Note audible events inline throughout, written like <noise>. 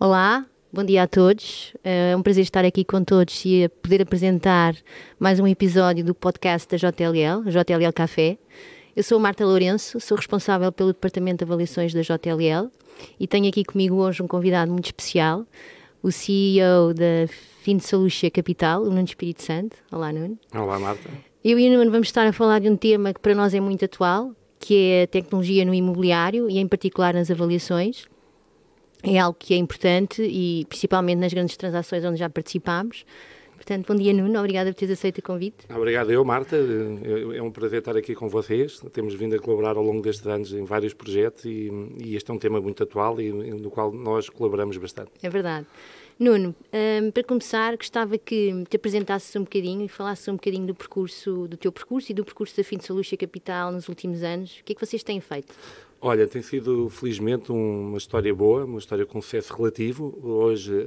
Olá, bom dia a todos. Eh, é um prazer estar aqui com todos e poder apresentar mais um episódio do podcast da JLL, JLL Café. Eu sou Marta Lourenço, sou responsável pelo Departamento de Avaliações da JLL e tenho aqui comigo hoje um convidado muito especial, o CEO da Finsaluxia Capital, o Nuno Espírito Santo. Olá, Nuno. Olá, Marta. Eu e o Nuno vamos estar a falar de um tema que para nós é muito atual, que é a tecnologia no imobiliário e em particular nas avaliações é algo que é importante e principalmente nas grandes transações onde já participámos. Portanto, bom dia, Nuno. Obrigada por teres aceito o convite. Obrigado eu, Marta. É um prazer estar aqui com vocês. Temos vindo a colaborar ao longo destes anos em vários projetos e, e este é um tema muito atual e no qual nós colaboramos bastante. É verdade. Nuno, um, para começar, gostava que te apresentasses um bocadinho e falasses um bocadinho do percurso, do teu percurso e do percurso da Fim de Saluxa Capital nos últimos anos. O que é que vocês têm feito? Olha, tem sido felizmente uma história boa, uma história com sucesso relativo. Hoje uh,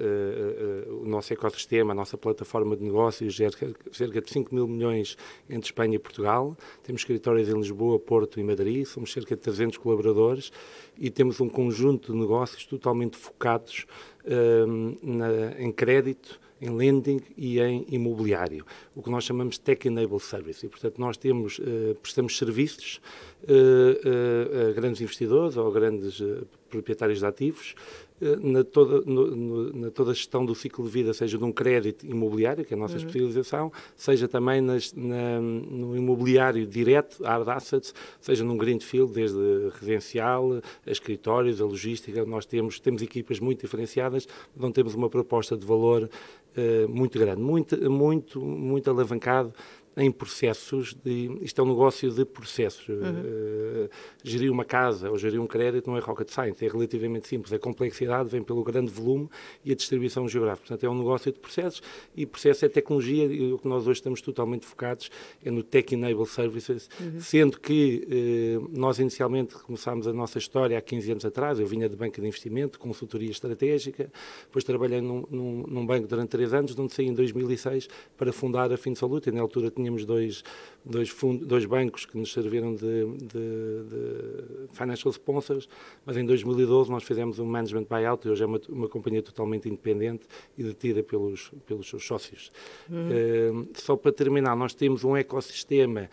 uh, o nosso ecossistema, a nossa plataforma de negócios gera cerca de 5 mil milhões entre Espanha e Portugal. Temos escritórios em Lisboa, Porto e Madrid, somos cerca de 300 colaboradores e temos um conjunto de negócios totalmente focados uh, na, em crédito, em lending e em imobiliário, o que nós chamamos tech-enabled service. E, portanto, nós temos, eh, prestamos serviços eh, eh, a grandes investidores ou grandes eh, proprietários de ativos eh, na toda, no, no, na toda a gestão do ciclo de vida, seja num crédito imobiliário, que é a nossa uhum. especialização, seja também nas, na, no imobiliário direto, hard assets, seja num greenfield, desde residencial, a escritórios, a logística, nós temos, temos equipas muito diferenciadas, não temos uma proposta de valor eh, muito grande, muito, muito, muito alavancado em processos de. Isto é um negócio de processos. Uhum. Uh, gerir uma casa ou gerir um crédito não é rocket science, é relativamente simples. A complexidade vem pelo grande volume e a distribuição geográfica. Portanto, é um negócio de processos e processo é tecnologia e o que nós hoje estamos totalmente focados é no Tech Enable Services, uhum. sendo que uh, nós inicialmente começámos a nossa história há 15 anos atrás. Eu vinha de banca de investimento, consultoria estratégica, depois trabalhei num, num, num banco durante 3 anos, de onde saí em 2006 para fundar a FinSolute. Na altura tínhamos dois, dois, dois bancos que nos serviram de, de, de, financial sponsors, mas em 2012 nós fizemos um management buyout e hoje é uma, uma companhia totalmente independente e detida pelos, pelos seus sócios. Uhum. Uh, só para terminar, nós temos um ecossistema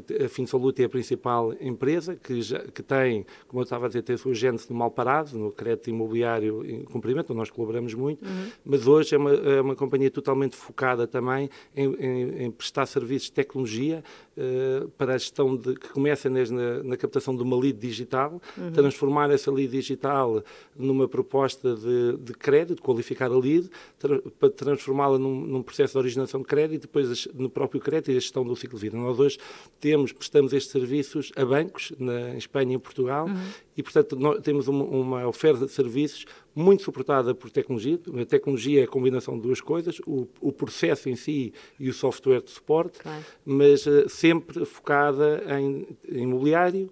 que a Finsalut é a principal empresa, que, já, que tem, como eu estava a dizer, tem a sua gente no parado, no crédito imobiliário em cumprimento, onde nós colaboramos muito, uhum. mas hoje é uma, é uma companhia totalmente focada também em, em, em prestar serviços de tecnologia uh, para a gestão de, que começa na, na captação de uma lead digital, uhum. transformar essa lead digital numa proposta de, de crédito, qualificar a lead, tra, para transformá-la num, num, processo de originação de crédito e depois no próprio crédito e a gestão do ciclo de vida. Nós hoje temos, prestamos estes serviços a bancos, na em Espanha e em Portugal, uhum. e, portanto, nós temos uma, uma, oferta de serviços muito suportada por tecnologia. A tecnologia é a combinação de duas coisas, o, o processo em si e o software de suporte, claro. mas uh, sempre focada em, em imobiliário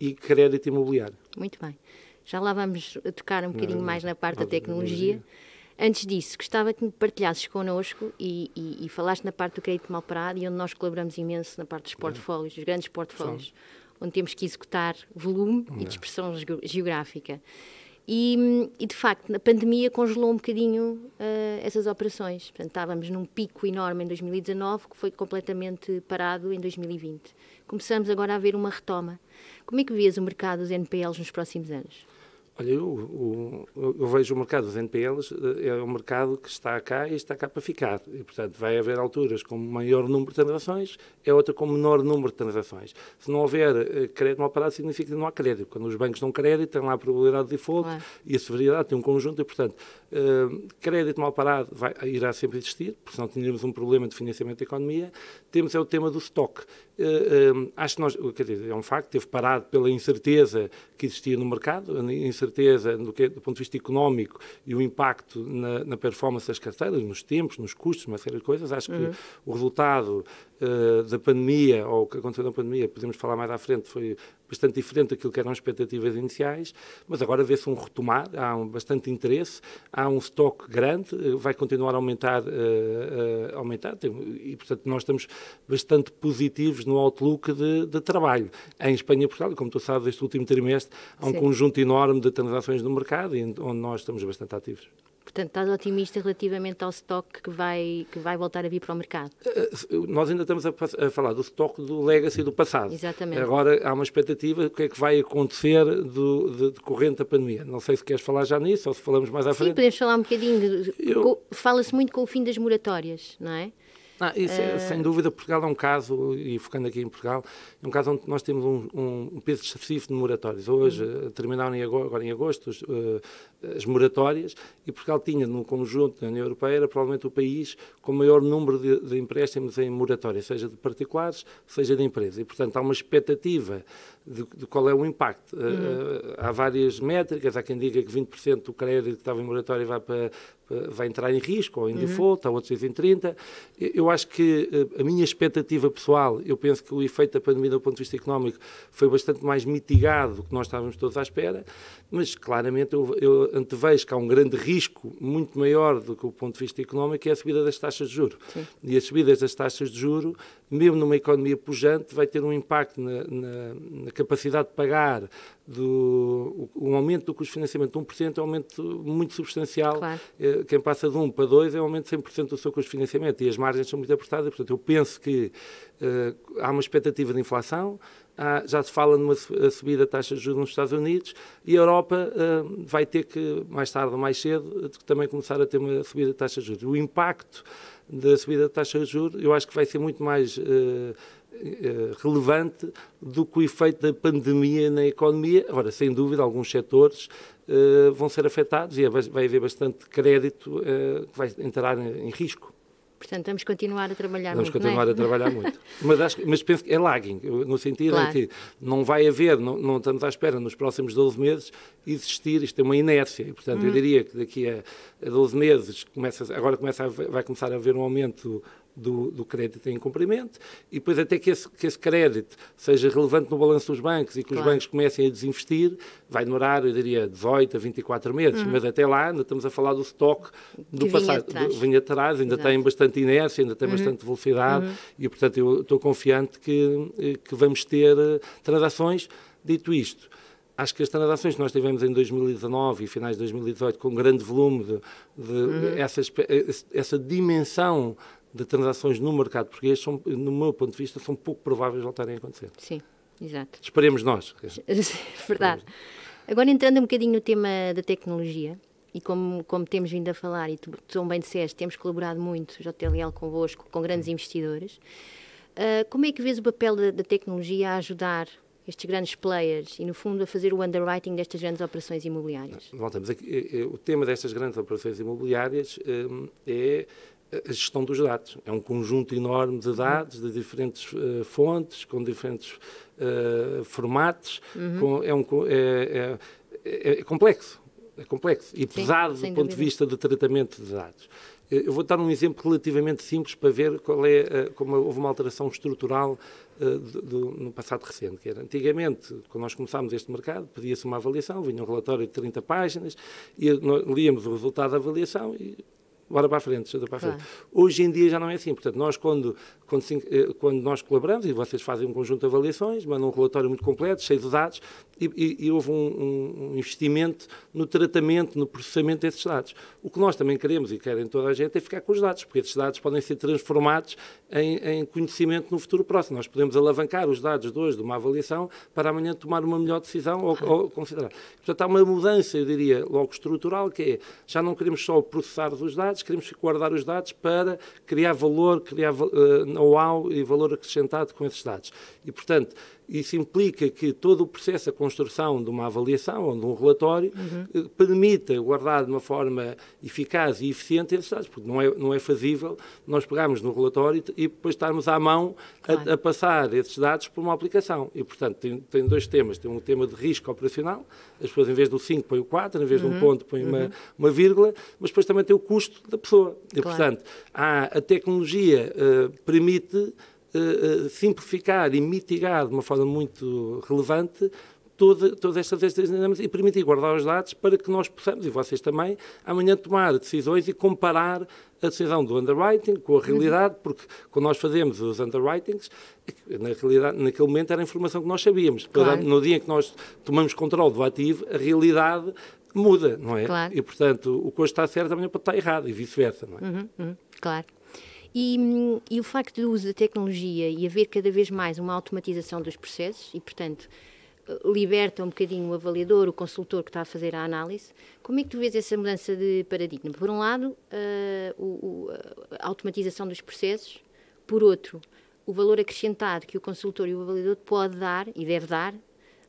e crédito imobiliário. Muito bem. Já lá vamos tocar um bocadinho não, mais na parte não, da tecnologia. Antes disso, gostava que me partilhasses connosco e, e, e falaste na parte do crédito mal parado e onde nós colaboramos imenso na parte dos portfólios, dos grandes portfólios, onde temos que executar volume e é? dispersão geográfica. E, e, de facto, a pandemia congelou um bocadinho uh, essas operações. Portanto, estávamos num pico enorme em 2019 que foi completamente parado em 2020. Começamos agora a ver uma retoma. Como é que vês o mercado dos NPLs nos próximos anos? Olha, eu, eu, eu, vejo o mercado dos NPLs, eh, é um mercado que está cá e está cá para ficar. E, portanto, vai haver alturas com maior número de transações, é outra com menor número de transações. Se não houver eh, crédito mal parado, significa que não há crédito. Quando os bancos dão crédito, tem lá a probabilidade de default é. e a severidade tem um conjunto. E, portanto, eh, crédito mal parado vai, irá sempre existir, porque senão teríamos um problema de financiamento da economia. Temos é o tema do stock. Eh, eh, acho que nós, quer dizer, é um facto, teve parado pela incerteza que existia no mercado, a incerteza do, que, do ponto de vista económico e o impacto na, na, performance das carteiras, nos tempos, nos custos, uma série de coisas. Acho que uhum. o resultado eh, da pandemia, ou o que aconteceu na pandemia, podemos falar mais à frente, foi bastante diferente daquilo que eram as expectativas iniciais, mas agora vê-se um retomar, há um bastante interesse, há um estoque grande, eh, vai continuar a aumentar, uh, uh, aumentar e, portanto, nós estamos bastante positivos no outlook de, de trabalho. Em Espanha e Portugal, como tu sabes, este último trimestre há um Sim. conjunto enorme de transações no mercado, onde nós estamos bastante ativos. Portanto, estás otimista relativamente ao estoque que vai, que vai voltar a vir para o mercado? Eh, eh, nós ainda estamos a, a falar do estoque do legacy do passado. Exatamente. Agora há uma expectativa do que é que vai acontecer do, de, decorrente da pandemia. Não sei se queres falar já nisso ou se falamos mais à Sim, frente. Sim, podemos falar um bocadinho. Eu... Fala-se muito com o fim das moratórias, não é? Ah, isso, é, sem eh, dúvida, Portugal é um caso, e focando aqui em Portugal, é um caso onde nós temos um, um, um peso excessivo de moratórias. Hoje uhum. Eh, terminaram em agora em agosto os, uh, as moratórias e Portugal tinha no conjunto da União Europeia, era provavelmente o país com o maior número de, de empréstimos em moratória, seja de particulares, seja de empresas. E, portanto, há uma expectativa de, de qual é o impacto. Eh, uhum. Uh, há várias métricas, há quem diga que 20% do crédito que estava em moratória vai, para, para, vai entrar em risco ou em uhum. default, há outros dizem 30%. Eu acho que eh, a minha expectativa pessoal, eu penso que o efeito da pandemia do ponto de vista económico foi bastante mais mitigado do que nós estávamos todos à espera, mas claramente eu, eu antevejo que há um grande risco, muito maior do que o ponto de vista económico, é a subida das taxas de juros. Sim. E as subidas das taxas de juros, mesmo numa economia pujante, vai ter um impacto na, na, na capacidade de pagar, do, um aumento do custo de financiamento de 1% é um aumento muito substancial. Claro. Eh, quem passa de 1 para 2 é um aumento de 100% do seu custo de financiamento e as margens são muito apertadas. Portanto, eu penso que uh, há uma expectativa de inflação, há, já se fala numa subida da taxa de juros nos Estados Unidos e a Europa uh, vai ter que, mais tarde ou mais cedo, também começar a ter uma subida da taxa de juros. O impacto da subida da taxa de juros, eu acho que vai ser muito mais. Uh, eh, relevante do que o efeito da pandemia na economia. Agora, sem dúvida, alguns setores uh, vão ser afetados e é vai haver bastante crédito uh, que vai entrar em, em risco. Portanto, vamos continuar a trabalhar vamos muito. Vamos é? continuar é? a trabalhar <laughs> muito. Mas, acho, mas penso que é lagging, no sentido claro. em que não vai haver, não, não, estamos à espera nos próximos 12 meses existir, isto é uma inércia. E, portanto, hum. eu diria que daqui a, a 12 meses começa, agora começa a, vai começar a haver um aumento do, do, crédito em cumprimento e depois até que esse, que esse, crédito seja relevante no balanço dos bancos e que claro. os bancos comecem a desinvestir, vai demorar, eu diria, 18 a 24 meses, hum. mas até lá ainda estamos a falar do estoque do passado, vinha atrás, ainda Exato. tem bastante inércia, ainda tem uhum. bastante velocidade uhum. e, portanto, eu estou confiante que, que vamos ter eh, transações. Dito isto, acho que as transações que nós tivemos em 2019 e finais de 2018, com grande volume de, de uhum. essa, essa dimensão de transações no mercado português, são, no meu ponto de vista, são pouco prováveis voltarem a acontecer. Sim, exato. Esperemos nós. <laughs> É verdade. Agora entrando um bocadinho no tema da tecnologia, e como, como temos vindo a falar, e tu, também bem disseste, temos colaborado muito, JTL, convosco, com grandes uhum. investidores. Uh, como é que vês o papel da, da tecnologia a ajudar estes grandes players e, no fundo, a fazer o underwriting destas grandes operações imobiliárias? Voltamos. Aqui, eh, eh, o tema destas grandes operações imobiliárias hum, é a gestão dos dados. É um conjunto enorme de dados, de diferentes uh, fontes, com diferentes uh, formatos. Uhum. Com, é, um, é, é, é, é, complexo. É complexo e Sim, pesado do ponto de vista de tratamento de dados. Eh, eu vou dar um exemplo relativamente simples para ver qual é, como houve uma alteração estrutural uh, do, do, no passado recente. Que era, antigamente, quando nós começámos este mercado, pedia-se uma avaliação, vinha um relatório de 30 páginas, e nós líamos o resultado da avaliação e bora para a frente, para a frente. Hoje em dia já não é assim. Portanto, nós quando, quando, eh, quando, nós colaboramos, e vocês fazem um conjunto de avaliações, mandam um relatório muito completo, cheio de dados, e, e, e houve um, um, investimento no tratamento, no processamento desses dados. O que nós também queremos, e querem toda a gente, é ficar com os dados, porque esses dados podem ser transformados em, em conhecimento no futuro próximo. Nós podemos alavancar os dados de hoje de uma avaliação para amanhã tomar uma melhor decisão ou, ou considerar. Portanto, há uma mudança, eu diria, logo estrutural, que é, já não queremos só processar os dados, dados, queremos guardar os dados para criar valor, criar uh, know-how e valor acrescentado com esses dados. E, portanto, isso implica que todo o processo, a construção de uma avaliação ou de um relatório, uhum. Eh, permita guardar de uma forma eficaz e eficiente esses dados, porque não é, não é fazível nós pegarmos no relatório e depois estarmos à mão claro. a, a, passar esses dados por uma aplicação. E, portanto, tem, tem dois temas. Tem um tema de risco operacional, as pessoas em vez do 5 põem o 4, em vez uhum. de um uhum. ponto põem uhum. uma, uma vírgula, mas depois também tem o custo da pessoa. E, claro. portanto, há, a tecnologia uh, permite eh, eh, simplificar e mitigar de uma forma muito relevante toda, todas estas dinâmicas e permitir guardar os dados para que nós possamos, e vocês também, amanhã tomar decisões e comparar a decisão do underwriting com a uhum. realidade, porque quando nós fazemos os underwritings, na realidade, naquele momento era a informação que nós sabíamos. Claro. No dia em que nós tomamos controle do ativo, a realidade muda, não é? Claro. E, portanto, o que hoje está certo amanhã pode estar errado e vice-versa, não é? Uhum, uhum, claro. E, e o facto do uso da tecnologia e haver cada vez mais uma automatização dos processos, e portanto liberta um bocadinho o avaliador, o consultor que está a fazer a análise. Como é que tu vês essa mudança de paradigma? Por um lado, eh, a automatização dos processos, por outro, o valor acrescentado que o consultor e o avaliador pode dar e deve dar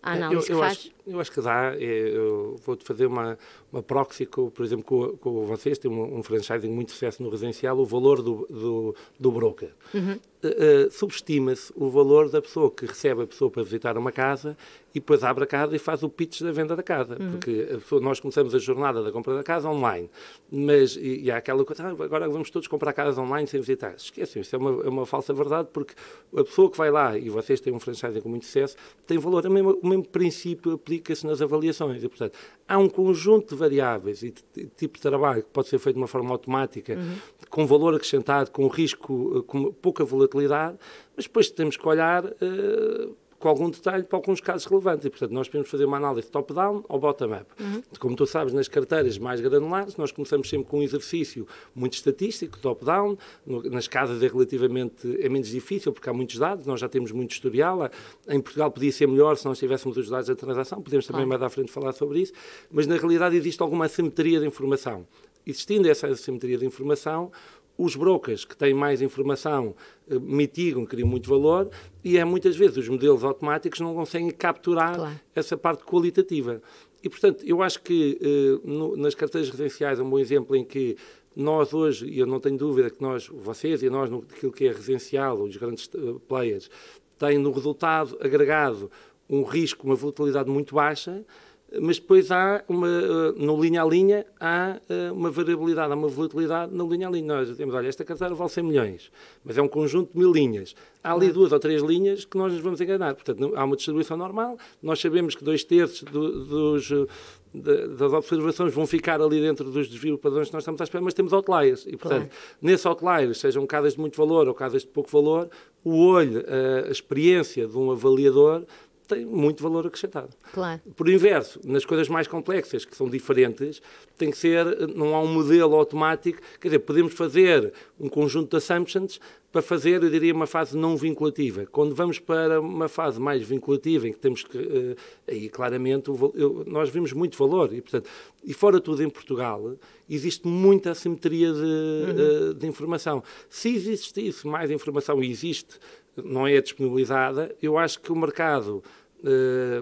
à é, análise eu, eu que faz. Acho, eu acho que dá. vou é, vou fazer uma, uma proxy, com, por exemplo, com, com vocês. Tem um, um franchising muito sucesso no residencial, o valor do, do, do broker. Uhum. Uh, subestima-se o valor da pessoa que recebe a pessoa para visitar uma casa e depois abre a casa e faz o pitch da venda da casa. Uhum. Porque pessoa, nós começamos a jornada da compra da casa online, mas e, e há aquela coisa, ah, agora vamos todos comprar casas online sem visitar. esquece isso é uma, é uma, falsa verdade, porque a pessoa que vai lá, e vocês têm um franchising com muito sucesso, tem valor, é o mesmo, o mesmo princípio aplica-se nas avaliações. E, portanto, há um conjunto de variáveis e de, tipo de trabalho que pode ser feito de uma forma automática, uhum. com valor acrescentado, com risco, eh, com pouca volatilidade, mas depois temos que olhar uh, com algum detalhe para alguns casos relevantes. E, portanto, nós podemos fazer uma análise top-down ou bottom-up. Uhum. Como tu sabes, nas carteiras mais granulares, nós começamos sempre com um exercício muito estatístico, top-down. Nas casas é relativamente é menos difícil, porque há muitos dados, nós já temos muito historial. Em Portugal podia ser melhor se nós tivéssemos os dados da transação, podemos também claro. mais à frente falar sobre isso. Mas, na realidade, existe alguma assimetria de informação existindo essa assimetria de informação, os brokers que têm mais informação eh, mitigam, criam muito valor e é muitas vezes os modelos automáticos não conseguem capturar claro. essa parte qualitativa. E, portanto, eu acho que eh, no, nas carteiras residenciais é um bom exemplo em que nós hoje, e eu não tenho dúvida que nós, vocês e nós, naquilo que é residencial, os grandes eh, players, têm no resultado agregado um risco, uma volatilidade muito baixa, mas depois há uma, eh, no linha a linha, há eh, uma variabilidade, há uma volatilidade no linha a linha. Nós temos, olha, esta carteira vale 100 milhões, mas é um conjunto de mil linhas. Há ali duas ou três linhas que nós nos vamos enganar. Portanto, há uma distribuição normal, nós sabemos que dois terços do, dos, eh, das observações vão ficar ali dentro dos desvios padrões que nós estamos à espera, mas temos outliers. E, portanto, claro. nesses outliers, sejam casas de muito valor ou casas de pouco valor, o olho, a experiência de um avaliador tem muito valor acrescentado. Claro. Por inverso, nas coisas mais complexas, que são diferentes, tem que ser, eh, não há um modelo automático, quer dizer, podemos fazer um conjunto de assumptions para fazer, eu diria, uma fase não vinculativa. Quando vamos para uma fase mais vinculativa, em que temos que, eh, aí claramente, nós vimos muito valor, e portanto, e fora tudo em Portugal, existe muita assimetria de, uhum. Eh, de informação. Se existe isso, mais informação, e existe, não é disponibilizada, eu acho que o mercado eh,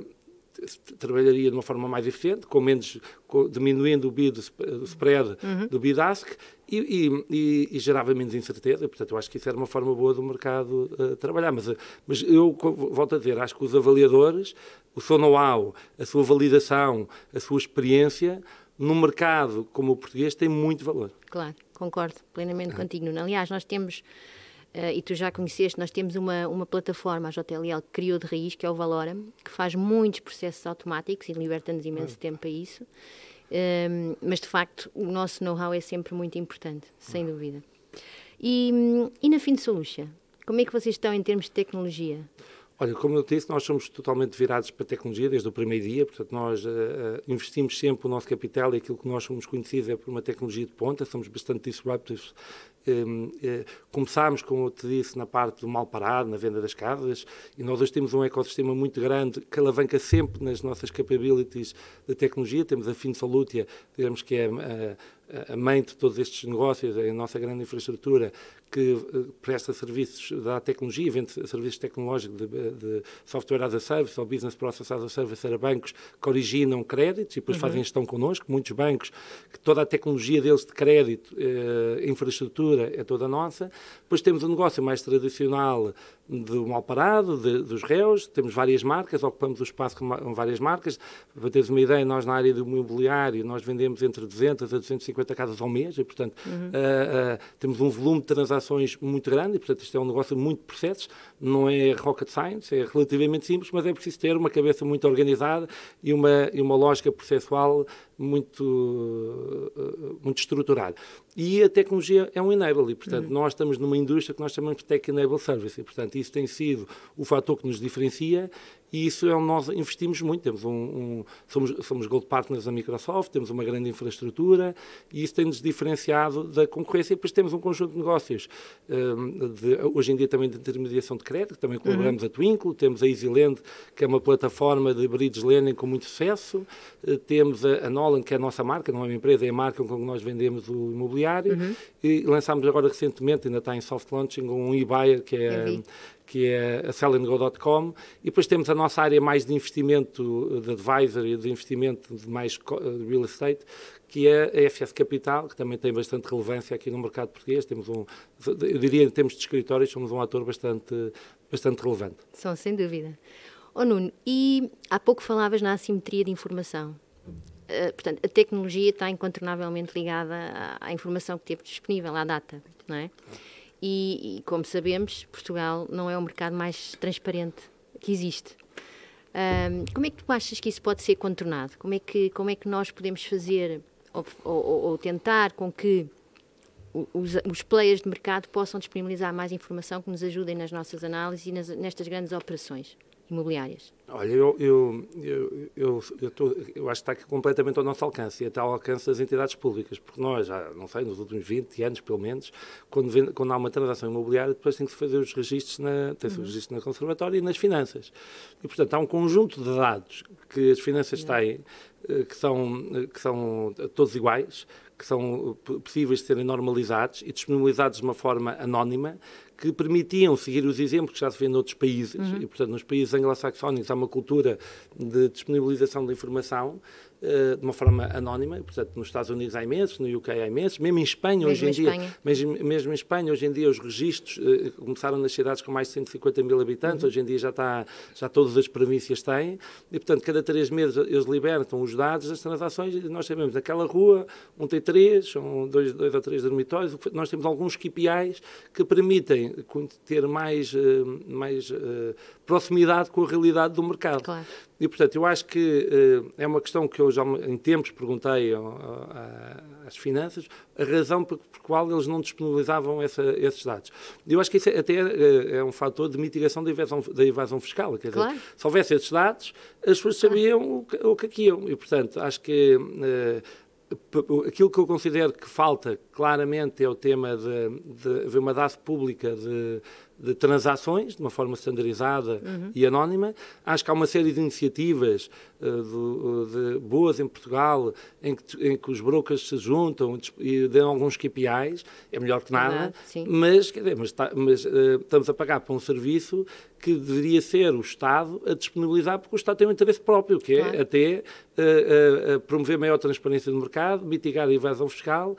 trabalharia de uma forma mais eficiente, com menos, com, diminuindo o bid, o spread uhum. do bid-ask e, e, e, gerava menos incerteza. Portanto, eu acho que isso era uma forma boa do mercado uh, trabalhar. Mas, eh, mas eu volto a dizer, acho que os avaliadores, o seu know-how, a sua validação, a sua experiência, num mercado como o português, tem muito valor. Claro, concordo plenamente é. contigo. Aliás, nós temos Uh, e tu já conheceste, nós temos uma, uma plataforma, a JLL, que criou de raiz, que é o Valora, que faz muitos processos automáticos e liberta-nos imenso tempo a isso. Um, ehm, mas, de facto, o nosso know-how é sempre muito importante, sem dúvida. E, e na Fim de Solution, como é que vocês estão em termos de tecnologia? Olha, como eu disse, nós somos totalmente virados para a tecnologia desde o primeiro dia, portanto, nós uh, investimos sempre o nosso capital e aquilo que nós somos conhecidos é por uma tecnologia de ponta, somos bastante disruptivos Hum, eh, começámos, como eu te disse, na parte do mal parado, na venda das casas, e nós hoje temos um ecossistema muito grande que alavanca sempre nas nossas capabilities da tecnologia. Temos a FinSolutia, digamos que é eh, a mãe de todos estes negócios, é a nossa grande infraestrutura que eh, presta serviços da tecnologia, vende serviços tecnológicos de, de, software as a service ou business process as a service a bancos que originam créditos e depois uhum. fazem gestão connosco. Muitos bancos, que toda a tecnologia deles de crédito, eh, infraestrutura é toda nossa. Depois temos um negócio mais tradicional do mal parado, de, dos réus, temos várias marcas, ocupamos o espaço com várias marcas. Para teres uma ideia, nós na área do imobiliário, nós vendemos entre 200 a 250 atacadas casas ao mês e, portanto, uhum. uh, uh, temos um volume de transações muito grande e, portanto, isto é um negócio muito processos, não é rocket science, é relativamente simples, mas é preciso ter uma cabeça muito organizada e uma, e uma lógica processual muito, eh, muito estruturado. E a tecnologia é um enable, e portanto uhum. nós estamos numa indústria que nós chamamos de Tech Enable Service, e portanto isso tem sido o fator que nos diferencia e isso é onde nós investimos muito. Temos um, um, somos, somos gold partners da Microsoft, temos uma grande infraestrutura e isso tem-nos diferenciado da concorrência. E depois temos um conjunto de negócios, um, eh, de, hoje em dia também de intermediação de crédito, também uhum. colaboramos uhum. a Twinkle, temos a EasyLend, que é uma plataforma de bridge lending com muito sucesso, eh, temos a, a Holland, que é a nossa marca, não é uma empresa, é a marca com que nós vendemos o imobiliário. Uhum. E lançámos agora recentemente, ainda está em soft launching, um e-buyer, que é, que é a sellandgo.com, e depois temos a nossa área mais de investimento de advisory, de investimento de mais eh, real estate, que é a FS Capital, que também tem bastante relevância aqui no mercado português. Temos um, eu diria, em termos de escritórios, somos um ator bastante, bastante relevante. São, sem dúvida. Oh, Nuno, e há pouco falavas na assimetria de informação. Eh, portanto, a tecnologia está incontornavelmente ligada à, à informação que temos disponível, à data, não é? E, e, como sabemos, Portugal não é o mercado mais transparente que existe. Um, como é que tu achas que isso pode ser contornado? Como é que, como é que nós podemos fazer ou, ou, ou tentar com que os, os, players de mercado possam disponibilizar mais informação que nos ajudem nas nossas análises e nas, nestas grandes operações? imobiliárias? Olha, eu, eu, eu, eu, eu, tô, eu acho que está completamente ao nosso alcance e até ao alcance das entidades públicas, porque nós, já não sei, nos últimos 20 anos pelo menos, quando, vem, quando há uma transação imobiliária, depois tem que fazer os registros na, tem uhum. registro na conservatória e nas finanças. E, portanto, há um conjunto de dados que as finanças uhum. têm, eh, que são, eh, que são todos iguais, que são eh, possíveis de serem normalizados e disponibilizados de uma forma anónima, que permitiam seguir os exemplos que já se vê noutros países. Uhum. E, portanto, nos países anglo-saxónicos há uma cultura de disponibilização de informação uh, de uma forma anónima, e, portanto, nos Estados Unidos há imensos, no UK há imensos, mesmo em Espanha mesmo hoje em, em dia, mesmo, mesmo, em Espanha hoje em dia os registros uh, começaram nas cidades com mais de 150 mil habitantes, uhum. hoje em dia já está, já todas as províncias têm, e portanto cada três meses eles libertam os dados das transações e nós sabemos naquela rua um tem três, um, dois, dois ou três dormitórios, nós temos alguns KPIs que permitem ter mais, eh, mais eh, proximidade com a realidade do mercado. Claro. E, portanto, eu acho que eh, é uma questão que eu já em tempos perguntei às finanças, a razão por, por qual eles não disponibilizavam essa, esses dados. Eu acho que isso é até é, é um fator de mitigação da evasão, da evasão fiscal. Quer claro. dizer, se houvesse esses dados, as pessoas sabiam claro. o, que, o que aqui é iam. E, portanto, acho que aquilo que eu considero que falta claramente é o tema de, de, uma DAS pública de, de transações, de uma forma standardizada uhum. e anónima. Acho que há uma série de iniciativas uh, de boas em Portugal, em que, em que, os brokers se juntam e dão alguns KPIs, é melhor que nada, mas, dizer, mas, tá, mas uh, estamos a pagar para um serviço que deveria ser o Estado a disponibilizar, porque o Estado tem um interesse próprio, que é até uh, promover maior transparência no mercado, mitigar a evasão fiscal,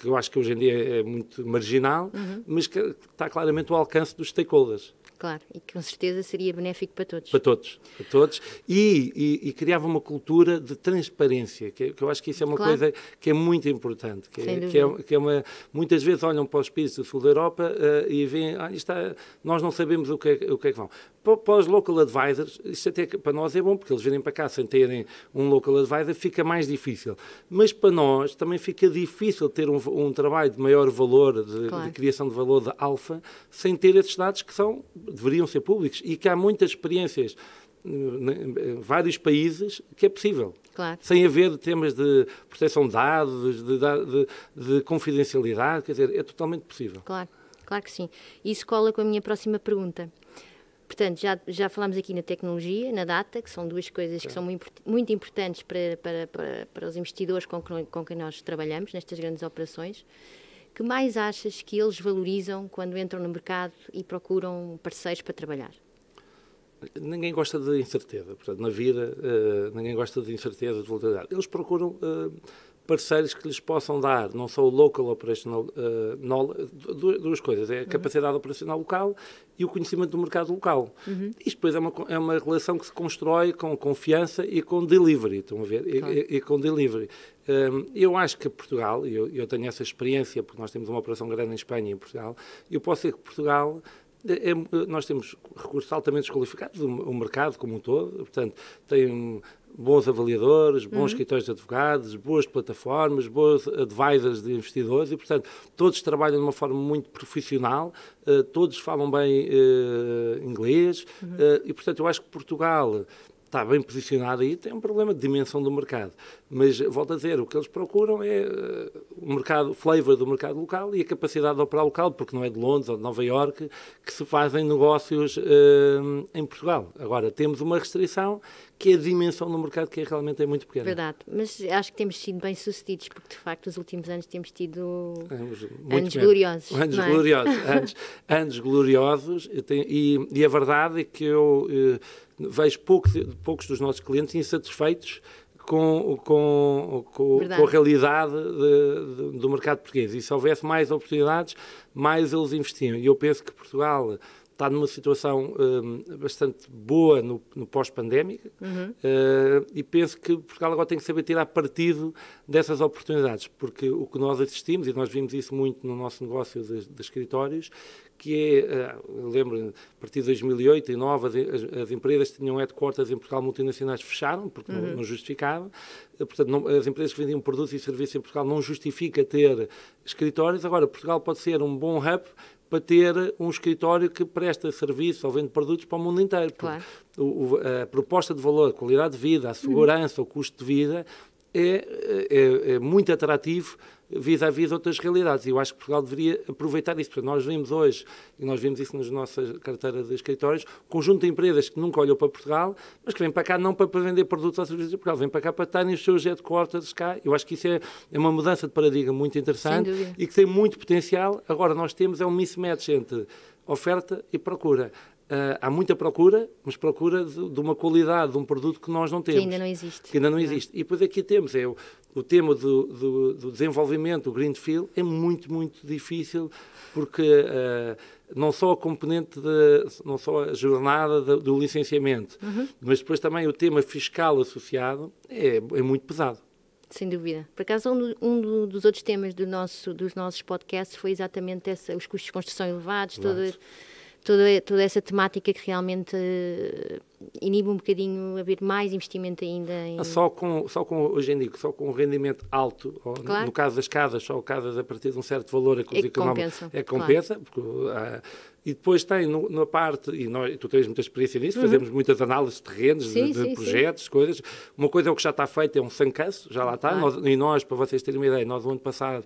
que eu acho que hoje em dia é muito marginal, uhum. mas que está claramente o alcance dos stakeholders. Claro, e que com certeza seria benéfico para todos. Para todos, para todos. E, e, e criava uma cultura de transparência, que, que, eu acho que isso é uma claro. coisa que é muito importante. Que, é, que, é, que é, uma, muitas vezes olham para os países do sul da Europa uh, e veem, ah, está, é, nós não sabemos o que, é, o que é que vão para, para os local advisors, isto até para nós é bom, porque eles virem para cá sem terem um local advisor, fica mais difícil. Mas para nós também fica difícil ter um, um trabalho de maior valor, de, claro. de criação de valor de alfa, sem ter esses dados que são, deveriam ser públicos e que há muitas experiências né, vários países que é possível. Claro. Sem haver temas de proteção de dados, de, de, de, confidencialidade, quer dizer, é totalmente possível. Claro, claro que sim. Isso cola com a minha próxima pergunta. Portanto, já, já falámos aqui na tecnologia, na data, que são duas coisas que são muito importantes para, para, para, para os investidores com, que, com quem nós trabalhamos nestas grandes operações. Que mais achas que eles valorizam quando entram no mercado e procuram parceiros para trabalhar? Ninguém gosta de incerteza, portanto, na vida, uh, ninguém gosta de incerteza, de volatilidade. Eles procuram. Uh, parceiros que lhes possam dar, não só o local operational uh, eh, knowledge, duas coisas, é a uhum. capacidade uhum. operacional local e o conhecimento do mercado local. Uhum. Isto depois é uma, é uma relação que se constrói com confiança e com delivery, estão a ver? Claro. E, e, e, com delivery. Um, eu acho que Portugal, eu, eu tenho essa experiência, porque nós temos uma operação grande em Espanha e em Portugal, eu posso dizer que Portugal é, é nós temos recursos altamente desqualificados, o, o mercado como um todo, portanto, tem bons avaliadores, bons uhum. escritórios de advogados, boas plataformas, boas advisors de investidores e, portanto, todos trabalham de uma forma muito profissional, uh, todos falam bem uh, inglês uhum. uh, e, portanto, eu acho que Portugal está bem posicionado aí, tem um problema de dimensão do mercado. Mas, volto a dizer, o que eles procuram é eh, o mercado, o flavor do mercado local e a capacidade de operar local, porque não é de Londres ou de Nova Iorque que se fazem negócios uh, em Portugal. Agora, temos uma restrição que é a dimensão do mercado que é, realmente é muito pequena. Verdade, mas acho que temos sido bem sucedidos, porque de facto nos últimos anos temos tido anos, anos gloriosos. Anos é? gloriosos, anos, <laughs> anos gloriosos. E, e, a verdade é que eu... Uh, vejo pouco, poucos dos nossos clientes insatisfeitos com, com, com, com, a realidade de, de, do mercado português. E se houvesse mais oportunidades, mais eles investiam. E eu penso que Portugal está numa situação eh, bastante boa no, no pós-pandémica uhum. uh, e penso que Portugal agora tem que saber tirar partido dessas oportunidades, porque o que nós assistimos, e nós vimos isso muito no nosso negócio de, de escritórios, que é, eh, lembro, a partir de 2008 e 2009, as, as, empresas tinham headquarters em Portugal multinacionais fecharam, porque uhum. não, não justificava. Portanto, não, as empresas que vendiam produtos e serviços em Portugal não justifica ter escritórios. Agora, Portugal pode ser um bom hub para ter um escritório que presta serviço ou vende produtos para o mundo inteiro. Claro. O, a proposta de valor, a qualidade de vida, a segurança, uhum. o custo de vida é, é, é muito atrativo vis-à-vis outras realidades. E eu acho que Portugal deveria aproveitar isso. Porque nós vimos hoje, e nós vimos isso nas nossas carteiras de escritórios, conjunto de empresas que nunca olhou para Portugal, mas que vêm para cá não para vender produtos ou serviços de Portugal, vêm para cá para estarem os seus headquarters cá. Eu acho que isso é, é uma mudança de paradigma muito interessante e que tem muito potencial. Agora, nós temos é um mismatch entre oferta e procura. Uh, há muita procura, mas procura de, de, uma qualidade, de um produto que nós não temos. Que ainda não existe. Que ainda não é? existe. Não. E depois aqui temos, é, o tema do, do, do, desenvolvimento do Greenfield é muito, muito difícil, porque uh, não só a componente, de, não só a jornada de, do licenciamento, uhum. mas depois também o tema fiscal associado é, é muito pesado. Sem dúvida. Por acaso, um, um dos outros temas do nosso, dos nossos podcasts foi exatamente essa, os custos de construção elevados, toda, toda, toda essa temática que realmente eh, inibe um bocadinho haver mais investimento ainda em... Ah, só com, só com, hoje em dia, só com um rendimento alto, claro. no caso das casas, só casas a partir de um certo valor é que compensa, é que compensa claro. porque há, ah, e depois tem no, na parte, e nós, tu tens muita experiência nisso, uhum. fazemos muitas análises de terrenos, sim, de, de sim, projetos, sim. coisas. Uma coisa é o que já está feito, é um sancaço, já lá está. Nós, e nós, para vocês terem uma ideia, nós no ano passado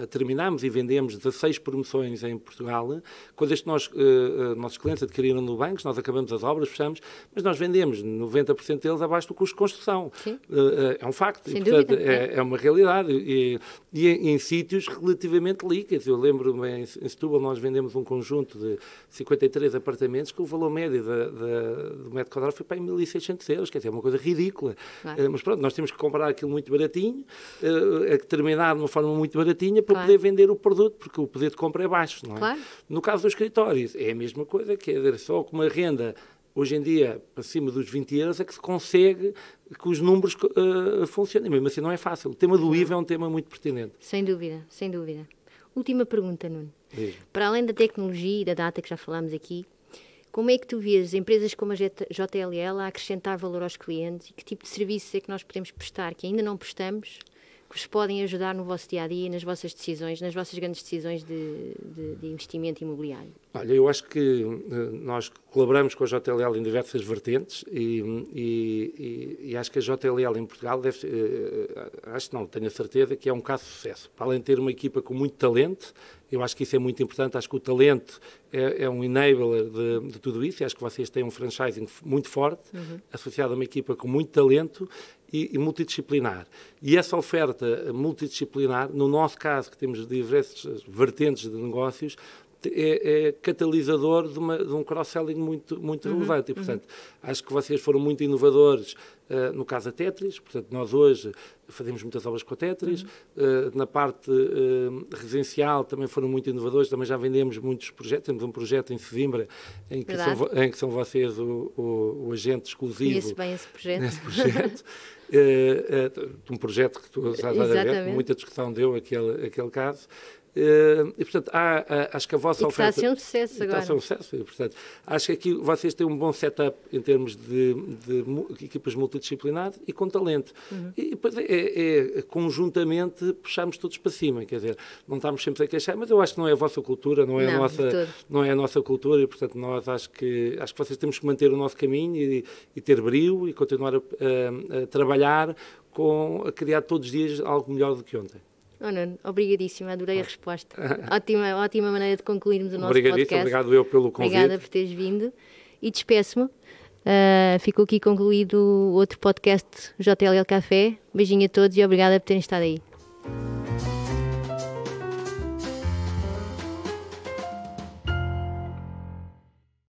uh, terminámos e vendemos 16 promoções em Portugal, coisas que nós, uh, nossos clientes adquiriram no banco, nós acabamos as obras, fechamos, mas nós vendemos 90% deles abaixo do custo de construção. Uh, é um facto, Sem e, portanto, dúvida, é, é, é, uma realidade. E, e em, em sítios relativamente líquidos. Eu lembro-me, em, em Setúbal, nós vendemos um conjunto conjunto de 53 apartamentos que o valor médio do metro quadrado foi para 1.600 euros, quer dizer, é uma coisa ridícula. Eh, mas pronto, nós temos que comprar aquilo muito baratinho, eh, a terminar de uma forma muito baratinha para poder vender o produto, porque o poder de compra é baixo, não é? Claro. No caso dos escritórios, é a mesma coisa, quer é dizer, só com uma renda hoje em dia, para cima dos 20 euros, é que se consegue que os números uh, funcionem. Mesmo assim, não é fácil. O tema do IVA é um tema muito pertinente. Sem dúvida, sem dúvida. Última pergunta, Nuno. Para além da tecnologia e da data que já falámos aqui, como é que tu vês empresas como a JLL a acrescentar valor aos clientes e que tipo de serviços é que nós podemos prestar que ainda não prestamos que vos podem ajudar no vosso dia a dia, nas vossas decisões, nas vossas grandes decisões de, de, de investimento imobiliário? Olha, eu acho que eh, nós colaboramos com a JLL em diversas vertentes e, e, e, acho que a JLL em Portugal deve, eh, eh, acho não, tenho a certeza que é um caso de sucesso. Para além de ter uma equipa com muito talento, eu acho que isso é muito importante, acho que o talento é, é um enabler de, de, tudo isso e acho que vocês têm um franchising muito forte, uhum. associado a uma equipa com muito talento e, e, multidisciplinar. E essa oferta multidisciplinar, no nosso caso, que temos diversas vertentes de negócios, é, é catalisador de, uma, de um cross-selling muito, muito uhum, relevante. E, uhum. portanto, uhum. acho que vocês foram muito inovadores uh, no caso da Tetris. Portanto, nós hoje fazemos muitas obras com a Tetris. Uhum. Uh, na parte uh, residencial também foram muito inovadores. Também já vendemos muitos projetos. Temos um projeto em Sesimbra em que, são, em que são, vocês o, o, o agente exclusivo. Conheço bem esse projeto. Nesse projeto. <laughs> Eh, eh, de um projeto que tu estás a ver, muita discussão deu aquele, aquele caso, eh, e, portanto, há, acho que a vossa e oferta... está a ser um sucesso agora. Está a ser um sucesso, e, portanto, acho que aqui vocês têm um bom setup em termos de, de, equipas multidisciplinares e com talento. Uhum. E é, é, é, conjuntamente puxarmos todos para cima, quer dizer, não estamos sempre a queixar, mas eu acho que não é a vossa cultura, não é, não, a, nossa, não é a nossa cultura e, portanto, nós acho que, acho que vocês temos que manter o nosso caminho e, e ter brilho e continuar a, a, a trabalhar com a criar todos os dias algo melhor do que ontem. Oh, Nuno, obrigadíssima, adorei a ah. resposta. <laughs> ótima, ótima maneira de concluirmos o nosso podcast. Obrigado eu pelo convite. Obrigada por teres vindo e despeço-me. Uh, ficou aqui concluído outro podcast JLL Café. Beijinho a todos e obrigada por terem estado aí.